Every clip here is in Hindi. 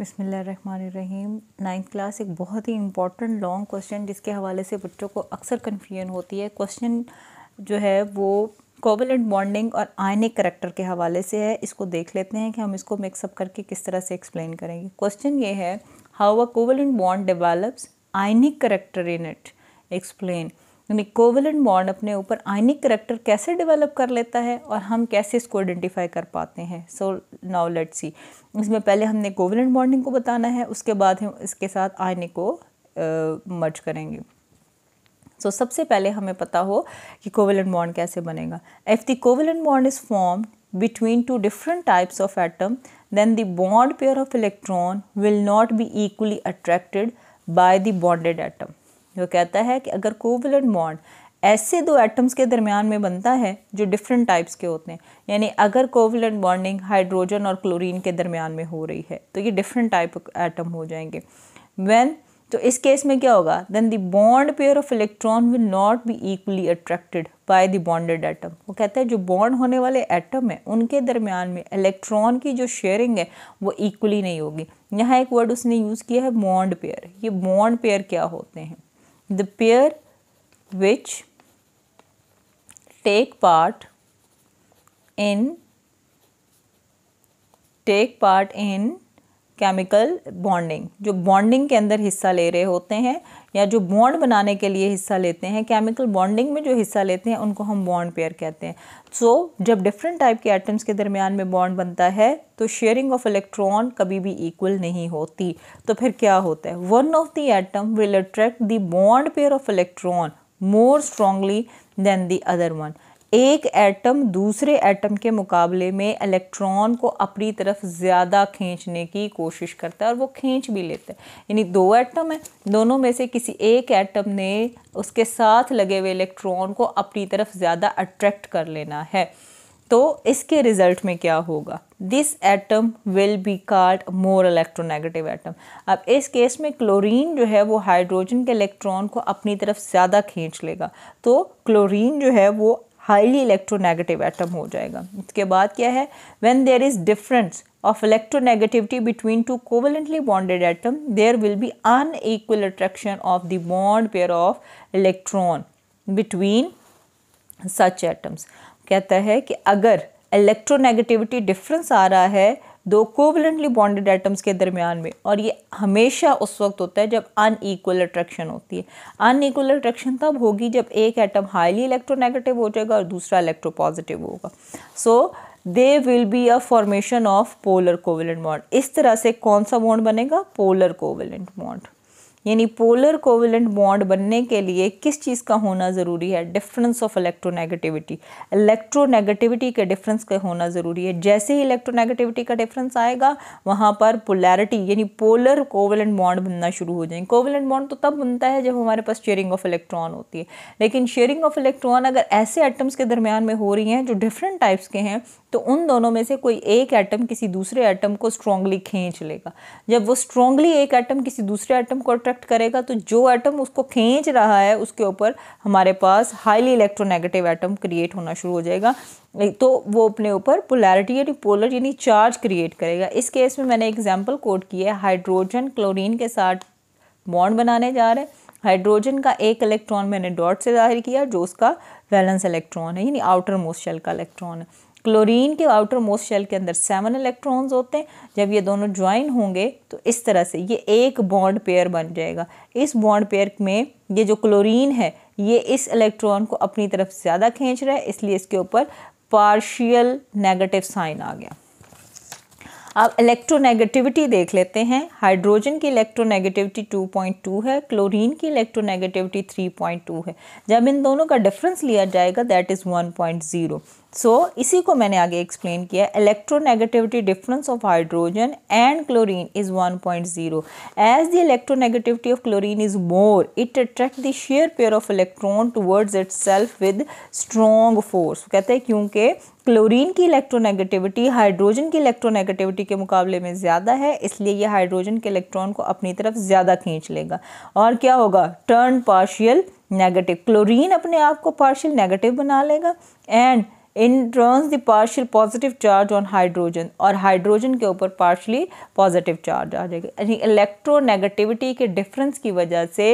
बिसमीम नाइन्थ क्लास एक बहुत ही इम्पॉर्टेंट लॉन्ग क्वेश्चन जिसके हवाले से बच्चों को अक्सर कन्फ्यूजन होती है क्वेश्चन जो है वो एंड बॉन्डिंग और आयनिक करेक्टर के हवाले से है इसको देख लेते हैं कि हम इसको मिक्सअप करके किस तरह से एक्सप्लेन करेंगे क्वेश्चन ये है how a covalent bond develops ionic character in it explain यानी कोवलन बॉन्ड अपने ऊपर आइनिक करेक्टर कैसे डेवलप कर लेता है और हम कैसे इसको आइडेंटिफाई कर पाते हैं सो नाउ लेट्स सी इसमें पहले हमने कोवलन बॉन्डिंग को बताना है उसके बाद हम इसके साथ आइनिक को मर्ज करेंगे सो so, सबसे पहले हमें पता हो कि कोवलन बॉन्ड कैसे बनेगा if the covalent bond is form between two different types of atom then the bond pair of electron will not be equally attracted by the bonded atom जो कहता है कि अगर कोवलेंट बॉन्ड ऐसे दो एटम्स के दरमियान में बनता है जो डिफरेंट टाइप्स के होते हैं यानी अगर कोवलेंट बॉन्डिंग हाइड्रोजन और क्लोरीन के दरमियान में हो रही है तो ये डिफरेंट टाइप एटम हो जाएंगे वैन तो इस केस में क्या होगा then the bond pair of electron will not be equally attracted by the bonded atom वो कहते हैं जो बॉन्ड होने वाले एटम हैं उनके दरमियान में इलेक्ट्रॉन की जो शेयरिंग है वो इक्वली नहीं होगी यहाँ एक वर्ड उसने यूज़ किया है बॉन्ड पेयर ये बॉन्ड पेयर क्या होते हैं the pair which take part in take part in chemical bonding जो बॉन्डिंग के अंदर हिस्सा ले रहे होते हैं या जो बॉन्ड बनाने के लिए हिस्सा लेते हैं केमिकल बॉन्डिंग में जो हिस्सा लेते हैं उनको हम बॉन्ड पेयर कहते हैं सो so, जब डिफरेंट टाइप के एटम्स के दरमियान में बॉन्ड बनता है तो शेयरिंग ऑफ इलेक्ट्रॉन कभी भी इक्वल नहीं होती तो फिर क्या होता है one of the atom will attract the bond pair of electron more strongly than the other one एक एटम दूसरे एटम के मुकाबले में इलेक्ट्रॉन को अपनी तरफ ज़्यादा खींचने की कोशिश करता है और वो खींच भी लेता है यानी दो एटम है दोनों में से किसी एक एटम ने उसके साथ लगे हुए इलेक्ट्रॉन को अपनी तरफ ज़्यादा अट्रैक्ट कर लेना है तो इसके रिज़ल्ट में क्या होगा this atom will be called more electronegative atom अब इस केस में क्लोरीन जो है वो हाइड्रोजन के इलेक्ट्रॉन को अपनी तरफ ज़्यादा खींच लेगा तो क्लोरीन जो है वो हाईली इलेक्ट्रोनेगेटिव एटम हो जाएगा इसके बाद क्या है when there is difference of electronegativity between two covalently bonded atom there will be equal attraction of the bond pair of electron between such atoms कहता है कि अगर इलेक्ट्रोनेगेटिविटी डिफरेंस आ रहा है दो कोवलेंटली बॉन्डेड एटम्स के दरमियान में और ये हमेशा उस वक्त होता है जब अनईक्वल अट्रैक्शन होती है अनईक्वल अट्रैक्शन तब होगी जब एक एटम हाईली इलेक्ट्रोनेगेटिव हो जाएगा और दूसरा इलेक्ट्रोपॉजिटिव होगा so they will be a formation of polar covalent bond इस तरह से कौन सा बॉन्ड बनेगा पोलर कोवलेंट बॉन्ड यानी पोलर कोविलेंट बॉन्ड बनने के लिए किस चीज़ का होना ज़रूरी है डिफरेंस ऑफ इलेक्ट्रोनेगेटिविटी इलेक्ट्रोनेगेटिविटी के डिफरेंस का होना ज़रूरी है जैसे ही इलेक्ट्रोनेगेटिविटी का डिफरेंस आएगा वहाँ पर पोलैरिटी यानी पोलर कोविलेंट बॉन्ड बनना शुरू हो जाएंगे कोविलेंट बॉन्ड तो तब बनता है जब हमारे पास शेयरिंग ऑफ इलेक्ट्रॉन होती है लेकिन शेयरिंग ऑफ इलेक्ट्रॉन अगर ऐसे एटम्स के दरमियान में हो रही हैं जो डिफरेंट टाइप्स के हैं तो उन दोनों में से कोई एक एटम किसी दूसरे एटम को स्ट्रांगली खींच लेगा जब वो स्ट्रांगली एक एटम किसी दूसरे एटम को अट्रैक्ट अट्रैक्ट करेगा तो जो एटम उसको खींच रहा है उसके ऊपर हमारे पास हाईली इलेक्ट्रोनेगेटिव एटम क्रिएट होना शुरू हो जाएगा तो वो अपने ऊपर पोलैरिटी यानी पोलर यानी चार्ज क्रिएट करेगा इस केस में मैंने एग्जाम्पल कोट किया है हाइड्रोजन क्लोरीन के साथ बॉन्ड बनाने जा रहे हैं हाइड्रोजन का एक इलेक्ट्रॉन मैंने डॉट से जाहिर किया जो उसका वैलेंस इलेक्ट्रॉन है यानी आउटर मोस्ट शेल का इलेक्ट्रॉन है क्लोरीन के आउटर मोस्ट शेल के अंदर सेवन इलेक्ट्रॉन्स होते हैं जब ये दोनों ज्वाइन होंगे तो इस तरह से ये एक बॉन्ड पेयर बन जाएगा इस बॉन्ड पेयर में ये जो क्लोरीन है ये इस इलेक्ट्रॉन को अपनी तरफ ज़्यादा खींच रहा है इसलिए इसके ऊपर पार्शियल नेगेटिव साइन आ गया अब इलेक्ट्रोनेगेटिविटी देख लेते हैं हाइड्रोजन की इलेक्ट्रोनेगेटिविटी 2.2 है क्लोरीन की इलेक्ट्रोनेगेटिविटी 3.2 है जब इन दोनों का डिफरेंस लिया जाएगा दैट इज़ 1.0 सो so, इसी को मैंने आगे एक्सप्लेन किया electronegativity difference of hydrogen and chlorine is 1.0 as the electronegativity of chlorine is more it attract the share pair of electron towards itself with strong force कहते हैं क्योंकि क्लोरीन की इलेक्ट्रोनेगेटिविटी हाइड्रोजन की इलेक्ट्रोनेगेटिविटी के मुकाबले में ज़्यादा है इसलिए यह हाइड्रोजन के इलेक्ट्रॉन को अपनी तरफ ज़्यादा खींच लेगा और क्या होगा टर्न पार्शियल नेगेटिव क्लोरीन अपने आप को पार्शियल नेगेटिव बना लेगा and in turns the partial positive charge on hydrogen और हाइड्रोजन के ऊपर पार्शली पॉजिटिव चार्ज आ जाएगा यानी इलेक्ट्रोनेगेटिविटी के डिफरेंस की वजह से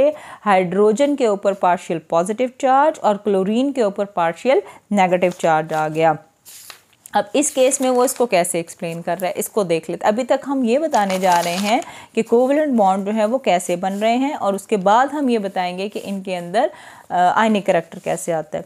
हाइड्रोजन के ऊपर पार्शियल पॉजिटिव चार्ज और क्लोरीन के ऊपर पार्शियल नेगेटिव चार्ज आ गया अब इस केस में वो इसको कैसे एक्सप्लेन कर रहा है इसको देख लेते अभी तक हम ये बताने जा रहे हैं कि कोवलेंट बॉन्ड जो है वो कैसे बन रहे हैं और उसके बाद हम ये बताएंगे कि इनके अंदर आइनिक करेक्टर कैसे आता है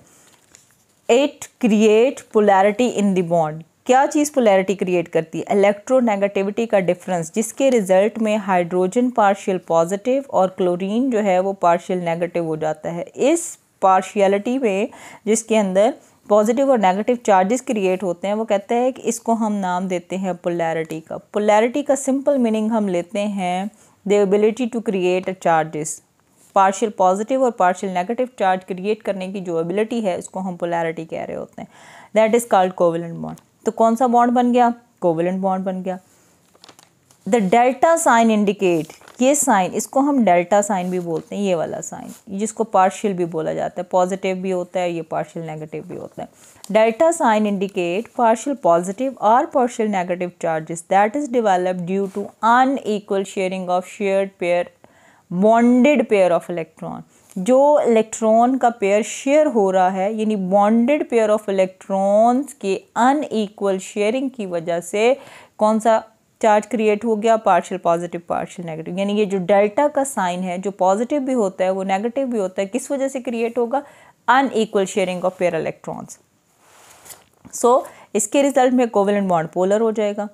it create polarity in the bond क्या चीज़ पोलैरिटी क्रिएट करती है इलेक्ट्रोनेगेटिविटी का डिफरेंस जिसके रिजल्ट में हाइड्रोजन पार्शियल पॉजिटिव और क्लोरीन जो है वो पार्शियल नेगेटिव हो जाता है इस पार्शियलिटी में जिसके अंदर पॉजिटिव और नेगेटिव चार्जेस क्रिएट होते हैं वो कहते हैं कि इसको हम नाम देते हैं पोलैरिटी का पोलैरिटी का सिंपल मीनिंग हम लेते हैं the ability to create charges partial positive और पार्शियल नेगेटिव चार्ज क्रिएट करने की जो एबिलिटी है उसको हम पोलैरिटी कह रहे होते हैं that is called covalent bond तो कौन सा बॉन्ड बन गया कोविलेंट बॉन्ड बन गया द डेल्टा साइन इंडिकेट ये साइन इसको हम डेल्टा साइन भी बोलते हैं ये वाला साइन जिसको पार्शियल भी बोला जाता है पॉजिटिव भी होता है ये पार्शियल नेगेटिव भी होता है delta sign indicate partial positive और partial negative charges that is develop due to unequal sharing of shared pair bonded pair of electron जो इलेक्ट्रॉन का पेयर शेयर हो रहा है यानी बॉन्डेड पेयर ऑफ इलेक्ट्रॉन्स के अनईक्वल शेयरिंग की वजह से कौन सा चार्ज क्रिएट हो गया पार्शियल पॉजिटिव पार्शियल नेगेटिव यानी ये जो डेल्टा का साइन है जो पॉजिटिव भी होता है वो नेगेटिव भी होता है किस वजह से क्रिएट होगा unequal sharing of pair electrons so इसके रिजल्ट में कोवेलेंट बॉन्ड पोलर हो जाएगा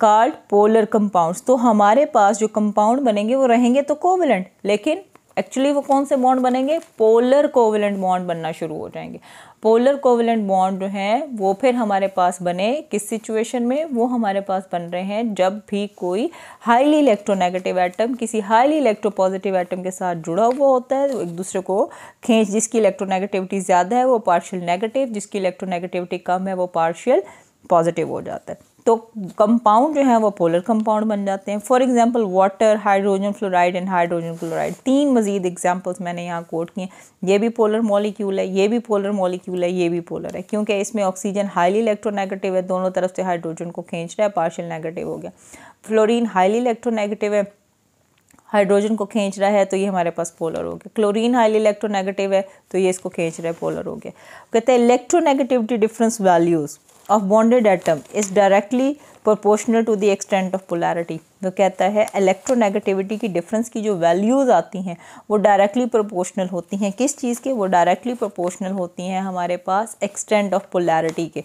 कार्ड पोलर कंपाउंड्स तो हमारे पास जो कंपाउंड बनेंगे वो रहेंगे तो कोविलेंट लेकिन एक्चुअली वो कौन से बॉन्ड बनेंगे पोलर कोविलेंट बॉन्ड बनना शुरू हो जाएंगे पोलर कोविलेंट बॉन्ड जो हैं वो फिर हमारे पास बने किस सिचुएशन में वो हमारे पास बन रहे हैं जब भी कोई हाईली इलेक्ट्रोनेगेटिव एटम किसी हाईली इलेक्ट्रोपॉजिटिव एटम के साथ जुड़ा हुआ होता है तो एक दूसरे को खींच जिसकी इलेक्ट्रोनेगेटिविटी ज़्यादा है वो पार्शियल नेगेटिव जिसकी इलेक्ट्रोनेगेटिविटी कम है वो पार्शियल पॉजिटिव हो जाता है तो कंपाउंड जो है वो पोलर कंपाउंड बन जाते हैं for example water hydrogen fluoride and hydrogen chloride तीन मजीद एग्जांपल्स मैंने यहाँ कोट किए ये भी पोलर मॉलिक्यूल है ये भी पोलर मॉलिक्यूल है ये भी पोलर है क्योंकि इसमें ऑक्सीजन हाईली इलेक्ट्रोनेगेटिव है दोनों तरफ से हाइड्रोजन को खींच रहा है पार्शल नेगेटिव हो गया फ्लोरिन हाईली इलेक्ट्रोनेगेटिव है हाइड्रोजन को खींच रहा है तो ये हमारे पास पोलर हो गया क्लोरीन हाईली इलेक्ट्रोनेगेटिव है तो ये इसको खींच रहा है पोलर हो गया कहते हैं electronegativity difference values of bonded atom is directly proportional to the extent of polarity वो कहता है इलेक्ट्रोनेगेटिविटी की डिफरेंस की जो वैल्यूज़ आती हैं वो डायरेक्टली प्रोपोर्शनल होती हैं किस चीज़ के वो डायरेक्टली प्रोपोर्शनल होती हैं हमारे पास एक्सटेंट ऑफ पोलैरिटी के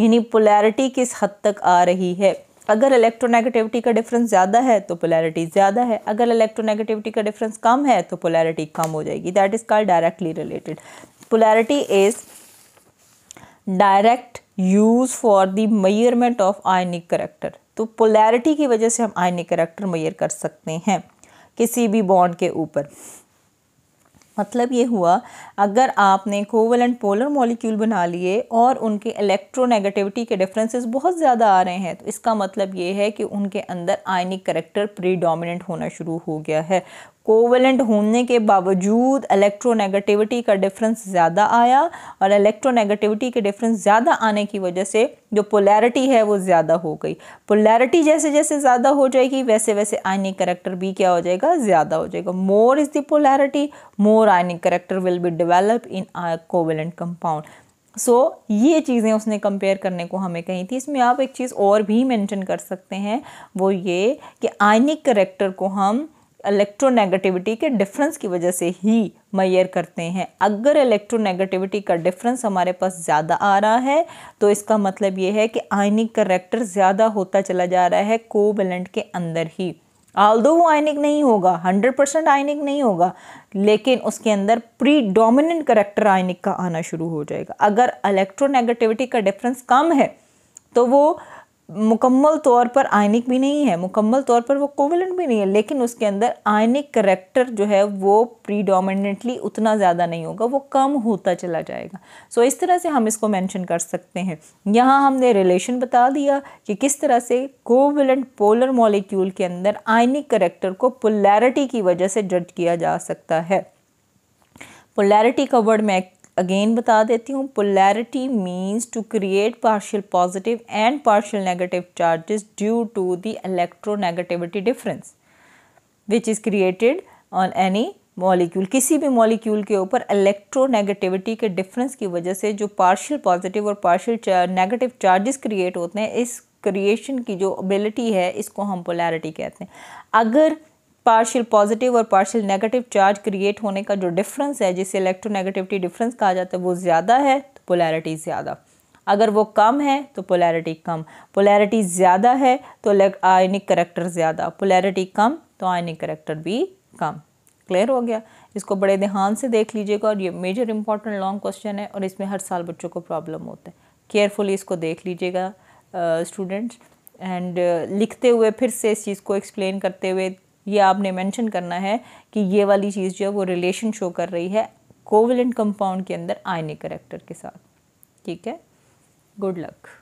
यानी पोलैरिटी किस हद तक आ रही है अगर इलेक्ट्रोनेगेटिविटी का डिफरेंस ज़्यादा है तो पोलैरिटी ज़्यादा है अगर इलेक्ट्रोनेगेटिविटी का डिफरेंस कम है तो पोलैरिटी कम हो जाएगी that is called directly related polarity is direct use for the measurement of ionic character तो पोलैरिटी की वजह से हम आयनिक करेक्टर मैयर कर सकते हैं किसी भी बॉन्ड के ऊपर मतलब ये हुआ अगर आपने कोवलेंट पोलर मॉलिक्यूल बना लिए और उनके इलेक्ट्रोनेगेटिविटी के डिफरेंसेस बहुत ज़्यादा आ रहे हैं तो इसका मतलब ये है कि उनके अंदर आयनिक करेक्टर प्रीडोमिनेंट होना शुरू हो गया है कोवेलेंट होने के बावजूद इलेक्ट्रोनेगेटिविटी का डिफरेंस ज़्यादा आया और इलेक्ट्रोनेगेटिविटी के डिफरेंस ज़्यादा आने की वजह से जो पोलैरिटी है वो ज़्यादा हो गई पोलैरिटी जैसे जैसे ज़्यादा हो जाएगी वैसे वैसे आयनिक करेक्टर भी क्या हो जाएगा ज़्यादा हो जाएगा more is the polarity more ionic character will be develop in covalent compound so so, ये चीज़ें उसने कंपेयर करने को हमें कही थी इसमें आप एक चीज़ और भी मेंशन कर सकते हैं वो ये कि आयनिक करेक्टर को हम इलेक्ट्रोनेगेटिविटी के डिफरेंस की वजह से ही मैयर करते हैं अगर इलेक्ट्रोनेगेटिविटी का डिफरेंस हमारे पास ज़्यादा आ रहा है तो इसका मतलब ये है कि आयनिक करेक्टर ज़्यादा होता चला जा रहा है कोवेलेंट के अंदर ही आल वो आयनिक नहीं होगा हंड्रेड परसेंट आयनिक नहीं होगा लेकिन उसके अंदर प्री डोमिनेंट करेक्टर आयनिक का आना शुरू हो जाएगा अगर इलेक्ट्रोनेगेटिविटी का डिफरेंस कम है तो वो मुकम्मल तौर पर आयनिक भी नहीं है मुकम्मल तौर पर वो कोविलेंट भी नहीं है लेकिन उसके अंदर आयनिक करेक्टर जो है वो प्रीडोमिनेटली उतना ज़्यादा नहीं होगा वो कम होता चला जाएगा सो so, इस तरह से हम इसको मेंशन कर सकते हैं यहाँ हमने रिलेशन बता दिया कि किस तरह से कोविलेंट पोलर मॉलिक्यूल के अंदर आयनिक करेक्टर को पोलैरिटी की वजह से जज किया जा सकता है पोलैरिटी का वर्ड मैं अगेन बता देती हूँ polarity means to create partial positive and partial negative charges due to the electronegativity difference which is created on any molecule किसी भी मॉलिक्यूल के ऊपर इलेक्ट्रोनेगेटिविटी के डिफरेंस की वजह से जो पार्शियल पॉजिटिव और पार्शियल नेगेटिव चार्जेस क्रिएट होते हैं इस क्रिएशन की जो एबिलिटी है इसको हम पोलैरिटी कहते हैं अगर पार्शियल पॉजिटिव और पार्शियल नेगेटिव चार्ज क्रिएट होने का जो डिफरेंस है जिसे इलेक्ट्रोनेगेटिविटी डिफरेंस कहा जाता है वो ज़्यादा है तो पोलैरिटी ज़्यादा अगर वो कम है तो पोलैरिटी कम पोलैरिटी ज़्यादा है तो आयनिक करेक्टर ज़्यादा पोलैरिटी कम तो आयनिक करेक्टर भी कम क्लियर हो गया इसको बड़े ध्यान से देख लीजिएगा और ये मेजर इंपॉर्टेंट लॉन्ग क्वेश्चन है और इसमें हर साल बच्चों को प्रॉब्लम होता है केयरफुली इसको देख लीजिएगा स्टूडेंट्स एंड लिखते हुए फिर से इस चीज़ को एक्सप्लेन करते हुए ये आपने मेंशन करना है कि ये वाली चीज़ जो है वो रिलेशन शो कर रही है कोविलेंट कंपाउंड के अंदर आयनिक करेक्टर के साथ ठीक है गुड लक